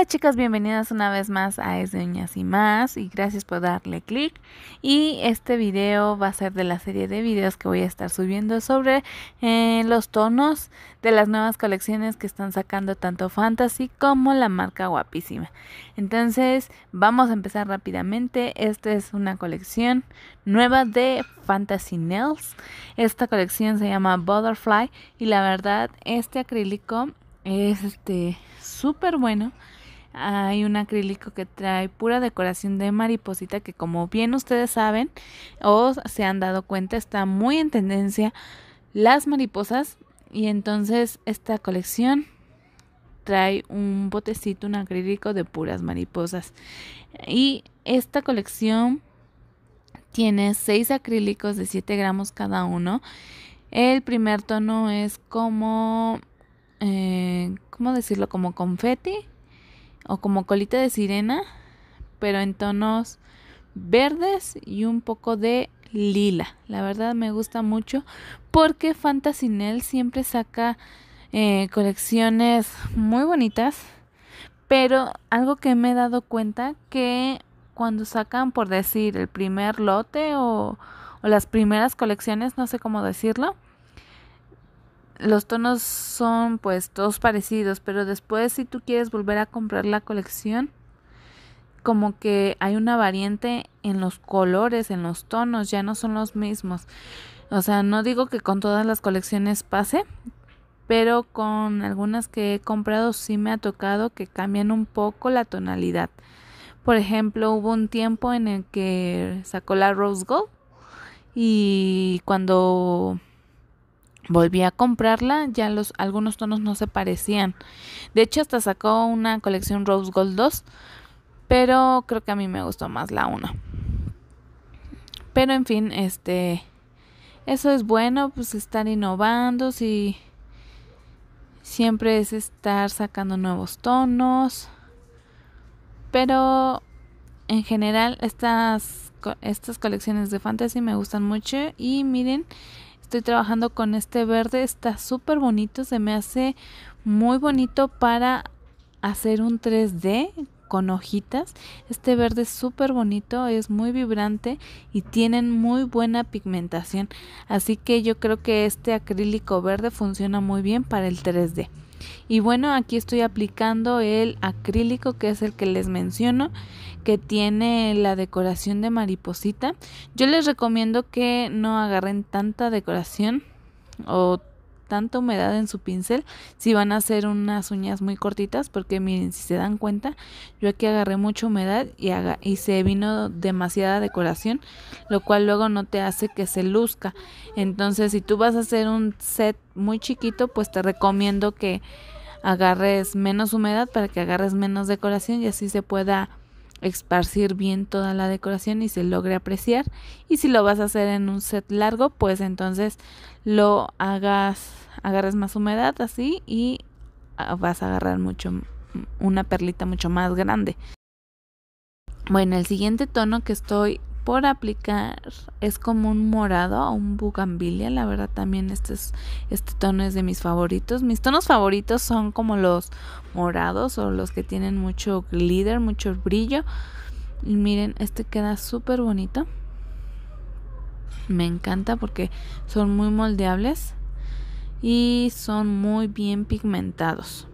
Hola chicas, bienvenidas una vez más a Es de Uñas y Más y gracias por darle clic. Y este video va a ser de la serie de videos que voy a estar subiendo sobre eh, los tonos de las nuevas colecciones que están sacando tanto Fantasy como la marca Guapísima. Entonces vamos a empezar rápidamente. Esta es una colección nueva de Fantasy Nails. Esta colección se llama Butterfly y la verdad este acrílico es este súper bueno hay un acrílico que trae pura decoración de mariposita que como bien ustedes saben o se han dado cuenta está muy en tendencia las mariposas y entonces esta colección trae un botecito, un acrílico de puras mariposas. Y esta colección tiene 6 acrílicos de 7 gramos cada uno. El primer tono es como, eh, ¿cómo decirlo? Como confeti o como colita de sirena, pero en tonos verdes y un poco de lila. La verdad me gusta mucho porque Fantasinel siempre saca eh, colecciones muy bonitas, pero algo que me he dado cuenta que cuando sacan, por decir, el primer lote o, o las primeras colecciones, no sé cómo decirlo, los tonos son pues todos parecidos, pero después si tú quieres volver a comprar la colección, como que hay una variante en los colores, en los tonos, ya no son los mismos. O sea, no digo que con todas las colecciones pase, pero con algunas que he comprado sí me ha tocado que cambian un poco la tonalidad. Por ejemplo, hubo un tiempo en el que sacó la Rose Gold y cuando Volví a comprarla, ya los algunos tonos no se parecían. De hecho, hasta sacó una colección Rose Gold 2, pero creo que a mí me gustó más la 1. Pero en fin, este eso es bueno, pues estar innovando, si siempre es estar sacando nuevos tonos. Pero en general estas estas colecciones de fantasy me gustan mucho y miren Estoy trabajando con este verde, está súper bonito, se me hace muy bonito para hacer un 3D con hojitas. Este verde es súper bonito, es muy vibrante y tienen muy buena pigmentación. Así que yo creo que este acrílico verde funciona muy bien para el 3D. Y bueno, aquí estoy aplicando el acrílico, que es el que les menciono, que tiene la decoración de mariposita. Yo les recomiendo que no agarren tanta decoración o tanta humedad en su pincel si van a hacer unas uñas muy cortitas porque miren si se dan cuenta yo aquí agarré mucha humedad y, haga, y se vino demasiada decoración lo cual luego no te hace que se luzca entonces si tú vas a hacer un set muy chiquito pues te recomiendo que agarres menos humedad para que agarres menos decoración y así se pueda esparcir bien toda la decoración y se logre apreciar. Y si lo vas a hacer en un set largo, pues entonces lo hagas, agarres más humedad así y ah, vas a agarrar mucho, mm, una perlita mucho más grande. Bueno, el siguiente tono que estoy por aplicar es como un morado o un bugambilia. La verdad también este, este tono es de mis favoritos. Mis tonos favoritos son como los morados o los que tienen mucho glitter, mucho brillo. Y miren, este queda súper bonito. Me encanta porque son muy moldeables y son muy bien pigmentados.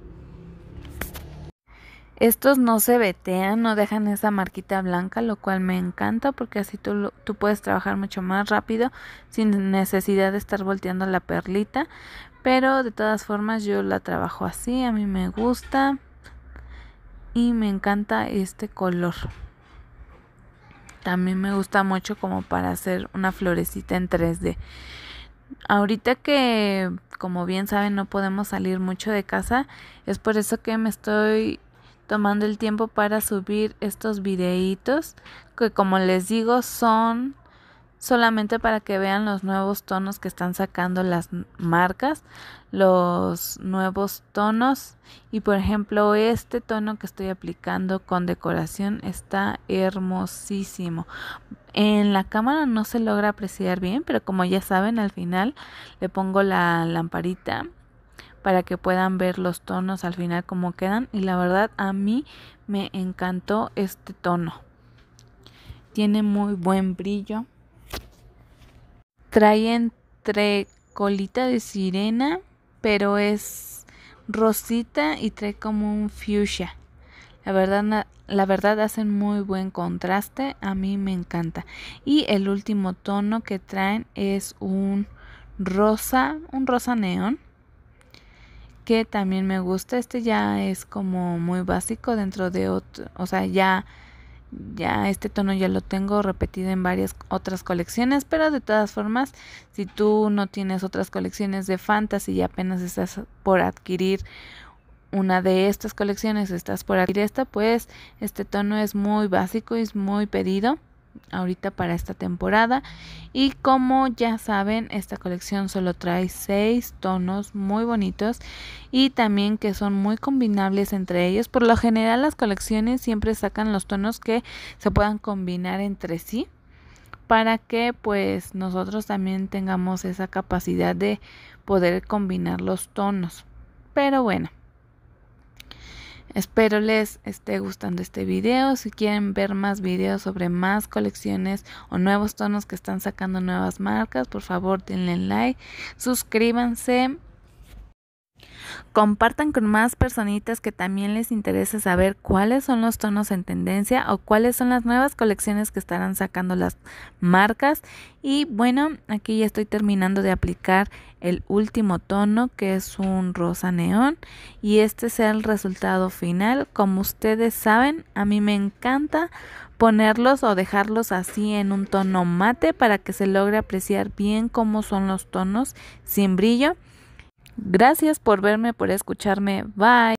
Estos no se vetean, no dejan esa marquita blanca, lo cual me encanta porque así tú, tú puedes trabajar mucho más rápido sin necesidad de estar volteando la perlita. Pero de todas formas yo la trabajo así, a mí me gusta y me encanta este color. También me gusta mucho como para hacer una florecita en 3D. Ahorita que, como bien saben, no podemos salir mucho de casa, es por eso que me estoy tomando el tiempo para subir estos videitos que como les digo son solamente para que vean los nuevos tonos que están sacando las marcas, los nuevos tonos y por ejemplo este tono que estoy aplicando con decoración está hermosísimo. En la cámara no se logra apreciar bien, pero como ya saben al final le pongo la lamparita para que puedan ver los tonos al final como quedan y la verdad a mí me encantó este tono tiene muy buen brillo trae entre colita de sirena pero es rosita y trae como un fuchsia la verdad, la verdad hacen muy buen contraste, a mí me encanta. Y el último tono que traen es un rosa, un rosa neón que también me gusta. Este ya es como muy básico dentro de otro, o sea, ya ya este tono ya lo tengo repetido en varias otras colecciones, pero de todas formas, si tú no tienes otras colecciones de fantasy y apenas estás por adquirir una de estas colecciones, estás por adquirir esta, pues este tono es muy básico y es muy pedido ahorita para esta temporada. Y como ya saben, esta colección solo trae seis tonos muy bonitos y también que son muy combinables entre ellos. Por lo general las colecciones siempre sacan los tonos que se puedan combinar entre sí para que pues nosotros también tengamos esa capacidad de poder combinar los tonos. Pero bueno, Espero les esté gustando este video. Si quieren ver más videos sobre más colecciones o nuevos tonos que están sacando nuevas marcas, por favor denle like, suscríbanse Compartan con más personitas que también les interese saber cuáles son los tonos en tendencia o cuáles son las nuevas colecciones que estarán sacando las marcas. Y bueno, aquí ya estoy terminando de aplicar el último tono que es un rosa neón y este es el resultado final. Como ustedes saben, a mí me encanta ponerlos o dejarlos así en un tono mate para que se logre apreciar bien cómo son los tonos sin brillo. Gracias por verme, por escucharme. Bye.